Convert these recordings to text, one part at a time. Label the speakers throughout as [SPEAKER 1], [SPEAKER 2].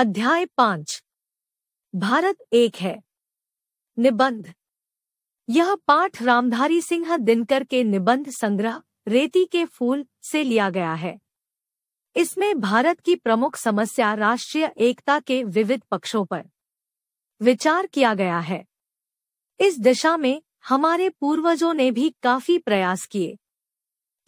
[SPEAKER 1] अध्याय पांच भारत एक है निबंध यह पाठ रामधारी सिंह दिनकर के निबंध संग्रह रेती के फूल से लिया गया है इसमें भारत की प्रमुख समस्या राष्ट्रीय एकता के विविध पक्षों पर विचार किया गया है इस दिशा में हमारे पूर्वजों ने भी काफी प्रयास किए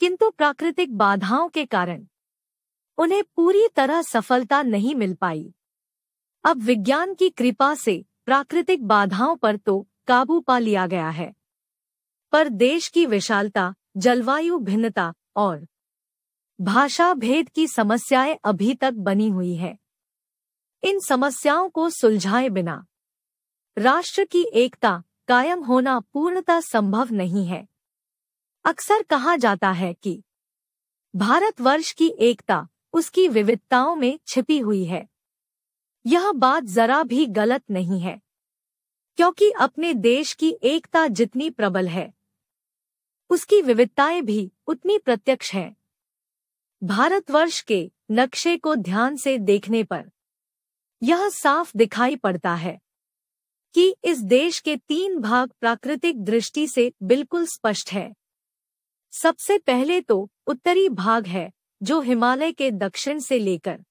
[SPEAKER 1] किंतु प्राकृतिक बाधाओं के कारण उन्हें पूरी तरह सफलता नहीं मिल पाई अब विज्ञान की कृपा से प्राकृतिक बाधाओं पर तो काबू पा लिया गया है पर देश की विशालता जलवायु भिन्नता और भाषा भेद की समस्याएं अभी तक बनी हुई है इन समस्याओं को सुलझाए बिना राष्ट्र की एकता कायम होना पूर्णतः संभव नहीं है अक्सर कहा जाता है कि भारतवर्ष की एकता उसकी विविधताओं में छिपी हुई है यह बात जरा भी गलत नहीं है क्योंकि अपने देश की एकता जितनी प्रबल है उसकी विविधताएं भी उतनी प्रत्यक्ष हैं। भारतवर्ष के नक्शे को ध्यान से देखने पर यह साफ दिखाई पड़ता है कि इस देश के तीन भाग प्राकृतिक दृष्टि से बिल्कुल स्पष्ट है सबसे पहले तो उत्तरी भाग है जो हिमालय के दक्षिण से लेकर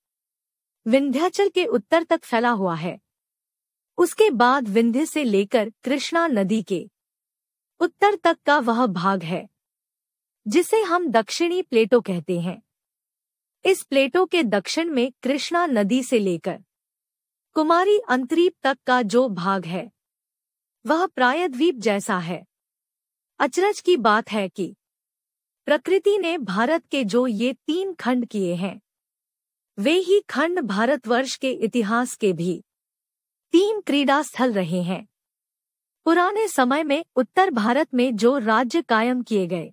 [SPEAKER 1] विंध्याचल के उत्तर तक फैला हुआ है उसके बाद विंध्य से लेकर कृष्णा नदी के उत्तर तक का वह भाग है जिसे हम दक्षिणी प्लेटो कहते हैं इस प्लेटो के दक्षिण में कृष्णा नदी से लेकर कुमारी अंतरीप तक का जो भाग है वह प्रायद्वीप जैसा है अचरज की बात है कि प्रकृति ने भारत के जो ये तीन खंड किए हैं वे ही खंड भारतवर्ष के इतिहास के भी तीन क्रीडा स्थल रहे हैं पुराने समय में उत्तर भारत में जो राज्य कायम किए गए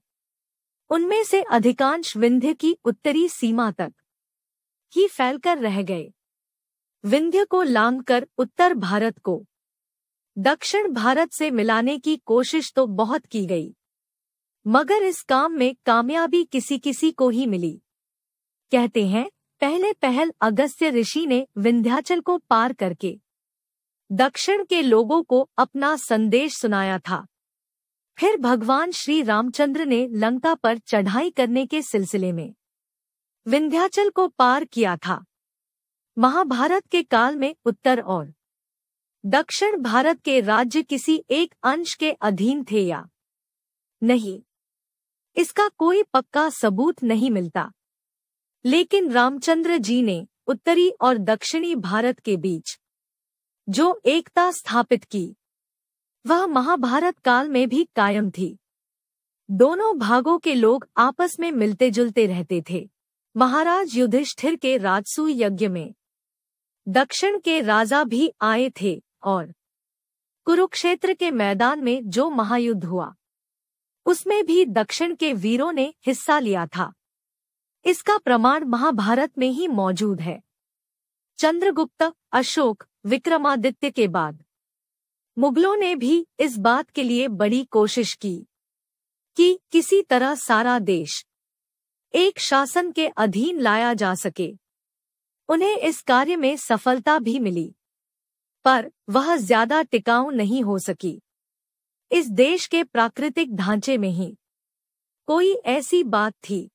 [SPEAKER 1] उनमें से अधिकांश विंध्य की उत्तरी सीमा तक ही फैलकर रह गए विंध्य को लांघकर उत्तर भारत को दक्षिण भारत से मिलाने की कोशिश तो बहुत की गई मगर इस काम में कामयाबी किसी किसी को ही मिली कहते हैं पहले पहल अगस्त्य ऋषि ने विंध्याचल को पार करके दक्षिण के लोगों को अपना संदेश सुनाया था फिर भगवान श्री रामचंद्र ने लंका पर चढ़ाई करने के सिलसिले में विंध्याचल को पार किया था महाभारत के काल में उत्तर और दक्षिण भारत के राज्य किसी एक अंश के अधीन थे या नहीं इसका कोई पक्का सबूत नहीं मिलता लेकिन रामचंद्र जी ने उत्तरी और दक्षिणी भारत के बीच जो एकता स्थापित की वह महाभारत काल में भी कायम थी दोनों भागों के लोग आपस में मिलते जुलते रहते थे महाराज युधिष्ठिर के राजसू यज्ञ में दक्षिण के राजा भी आए थे और कुरुक्षेत्र के मैदान में जो महायुद्ध हुआ उसमें भी दक्षिण के वीरों ने हिस्सा लिया था इसका प्रमाण महाभारत में ही मौजूद है चंद्रगुप्त अशोक विक्रमादित्य के बाद मुगलों ने भी इस बात के लिए बड़ी कोशिश की कि किसी तरह सारा देश एक शासन के अधीन लाया जा सके उन्हें इस कार्य में सफलता भी मिली पर वह ज्यादा टिकाऊ नहीं हो सकी इस देश के प्राकृतिक ढांचे में ही कोई ऐसी बात थी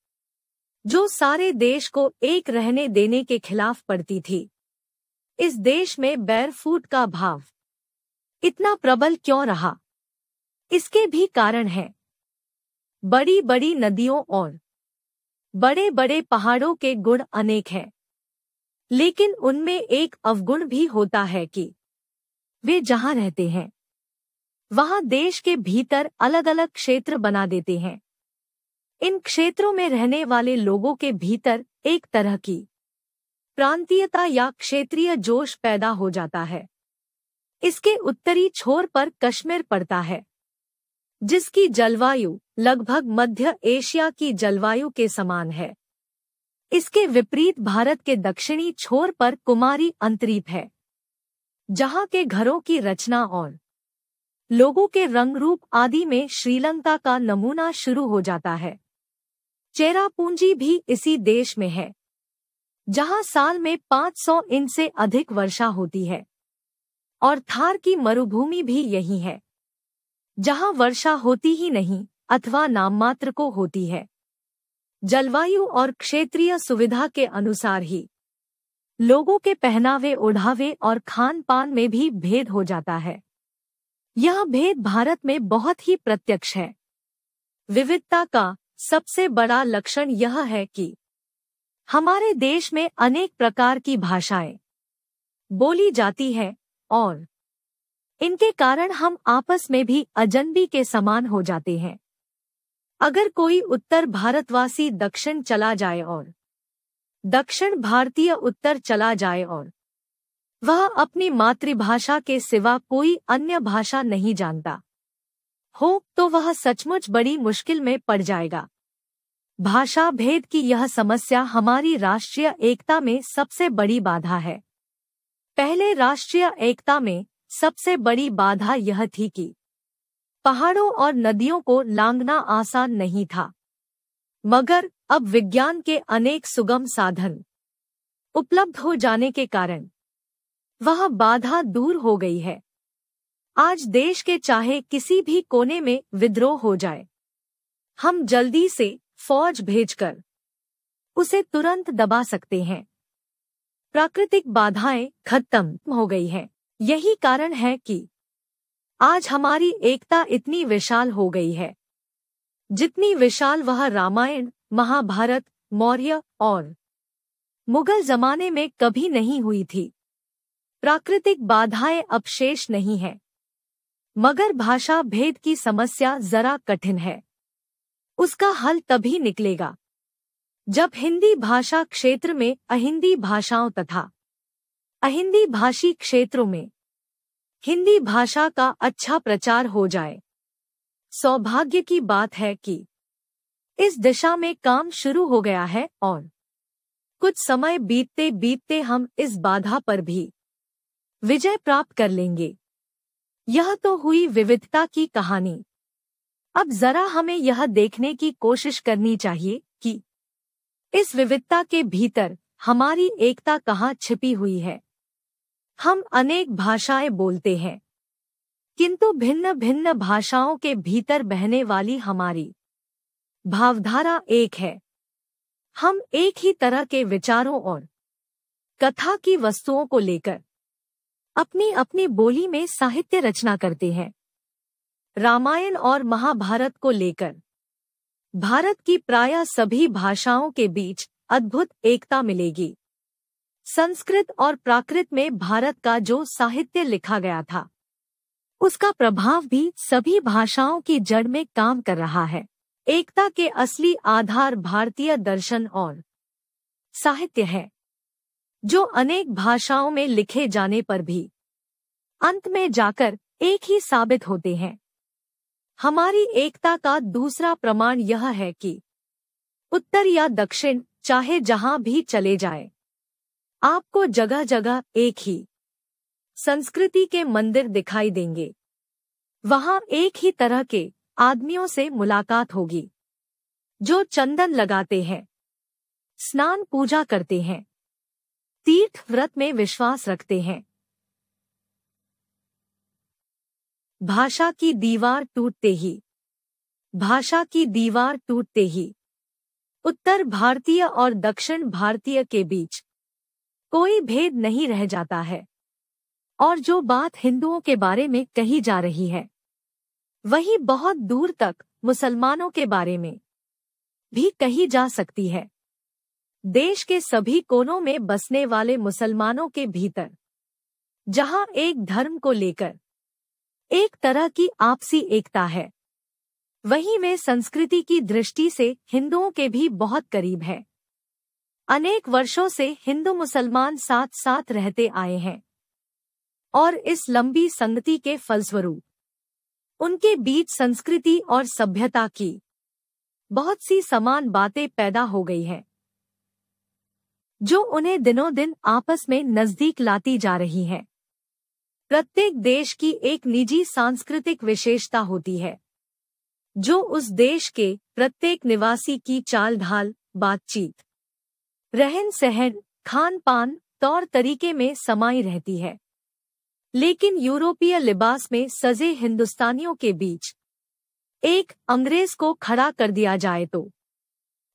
[SPEAKER 1] जो सारे देश को एक रहने देने के खिलाफ पड़ती थी इस देश में बैरफूट का भाव इतना प्रबल क्यों रहा इसके भी कारण हैं बड़ी बड़ी नदियों और बड़े बड़े पहाड़ों के गुण अनेक हैं लेकिन उनमें एक अवगुण भी होता है कि वे जहां रहते हैं वहां देश के भीतर अलग अलग क्षेत्र बना देते हैं इन क्षेत्रों में रहने वाले लोगों के भीतर एक तरह की प्रांतीयता या क्षेत्रीय जोश पैदा हो जाता है इसके उत्तरी छोर पर कश्मीर पड़ता है जिसकी जलवायु लगभग मध्य एशिया की जलवायु के समान है इसके विपरीत भारत के दक्षिणी छोर पर कुमारी अंतरीप है जहां के घरों की रचना और लोगों के रंग रूप आदि में श्रीलंका का नमूना शुरू हो जाता है चेरापूंजी भी इसी देश में है जहां साल में 500 इंच से अधिक वर्षा होती है और थार की मरुभूमि भी यही है जहां वर्षा होती ही नहीं अथवा नाममात्र को होती है जलवायु और क्षेत्रीय सुविधा के अनुसार ही लोगों के पहनावे ओढ़ावे और खान पान में भी भेद हो जाता है यह भेद भारत में बहुत ही प्रत्यक्ष है विविधता का सबसे बड़ा लक्षण यह है कि हमारे देश में अनेक प्रकार की भाषाएं बोली जाती है और इनके कारण हम आपस में भी अजनबी के समान हो जाते हैं अगर कोई उत्तर भारतवासी दक्षिण चला जाए और दक्षिण भारतीय उत्तर चला जाए और वह अपनी मातृभाषा के सिवा कोई अन्य भाषा नहीं जानता हो तो वह सचमुच बड़ी मुश्किल में पड़ जाएगा भाषा भेद की यह समस्या हमारी राष्ट्रीय एकता में सबसे बड़ी बाधा है पहले राष्ट्रीय एकता में सबसे बड़ी बाधा यह थी कि पहाड़ों और नदियों को लांगना आसान नहीं था मगर अब विज्ञान के अनेक सुगम साधन उपलब्ध हो जाने के कारण वह बाधा दूर हो गई है आज देश के चाहे किसी भी कोने में विद्रोह हो जाए हम जल्दी से फौज भेजकर उसे तुरंत दबा सकते हैं प्राकृतिक बाधाएं खत्म हो गई हैं। यही कारण है कि आज हमारी एकता इतनी विशाल हो गई है जितनी विशाल वह रामायण महाभारत मौर्य और मुगल जमाने में कभी नहीं हुई थी प्राकृतिक बाधाएं अब शेष नहीं हैं। मगर भाषा भेद की समस्या जरा कठिन है उसका हल तभी निकलेगा जब हिंदी भाषा क्षेत्र में अहिंदी भाषाओं तथा अहिंदी भाषी क्षेत्रों में हिंदी भाषा का अच्छा प्रचार हो जाए सौभाग्य की बात है कि इस दिशा में काम शुरू हो गया है और कुछ समय बीतते बीतते हम इस बाधा पर भी विजय प्राप्त कर लेंगे यह तो हुई विविधता की कहानी अब जरा हमें यह देखने की कोशिश करनी चाहिए कि इस विविधता के भीतर हमारी एकता कहाँ छिपी हुई है हम अनेक भाषाएं बोलते हैं किंतु भिन्न भिन्न भाषाओं के भीतर बहने वाली हमारी भावधारा एक है हम एक ही तरह के विचारों और कथा की वस्तुओं को लेकर अपनी अपनी बोली में साहित्य रचना करते हैं रामायण और महाभारत को लेकर भारत की प्राय सभी भाषाओं के बीच अद्भुत एकता मिलेगी संस्कृत और प्राकृत में भारत का जो साहित्य लिखा गया था उसका प्रभाव भी सभी भाषाओं की जड़ में काम कर रहा है एकता के असली आधार भारतीय दर्शन और साहित्य है जो अनेक भाषाओं में लिखे जाने पर भी अंत में जाकर एक ही साबित होते हैं हमारी एकता का दूसरा प्रमाण यह है कि उत्तर या दक्षिण चाहे जहां भी चले जाए आपको जगह जगह एक ही संस्कृति के मंदिर दिखाई देंगे वहां एक ही तरह के आदमियों से मुलाकात होगी जो चंदन लगाते हैं स्नान पूजा करते हैं तीर्थ व्रत में विश्वास रखते हैं भाषा की दीवार टूटते ही भाषा की दीवार टूटते ही उत्तर भारतीय और दक्षिण भारतीय के बीच कोई भेद नहीं रह जाता है और जो बात हिंदुओं के बारे में कही जा रही है वही बहुत दूर तक मुसलमानों के बारे में भी कही जा सकती है देश के सभी कोनों में बसने वाले मुसलमानों के भीतर जहां एक धर्म को लेकर एक तरह की आपसी एकता है वहीं में संस्कृति की दृष्टि से हिंदुओं के भी बहुत करीब है अनेक वर्षों से हिंदू मुसलमान साथ साथ रहते आए हैं और इस लंबी संगति के फलस्वरूप उनके बीच संस्कृति और सभ्यता की बहुत सी समान बातें पैदा हो गई हैं जो उन्हें दिनों दिन आपस में नजदीक लाती जा रही है प्रत्येक देश की एक निजी सांस्कृतिक विशेषता होती है जो उस देश के प्रत्येक निवासी की चाल ढाल बातचीत रहन सहन खान पान तौर तरीके में समाई रहती है लेकिन यूरोपीय लिबास में सजे हिंदुस्तानियों के बीच एक अंग्रेज को खड़ा कर दिया जाए तो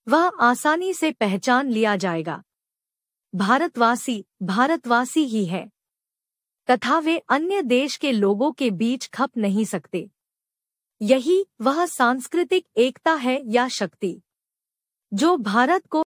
[SPEAKER 1] वह आसानी से पहचान लिया जाएगा भारतवासी भारतवासी ही है तथा वे अन्य देश के लोगों के बीच खप नहीं सकते यही वह सांस्कृतिक एकता है या शक्ति जो भारत को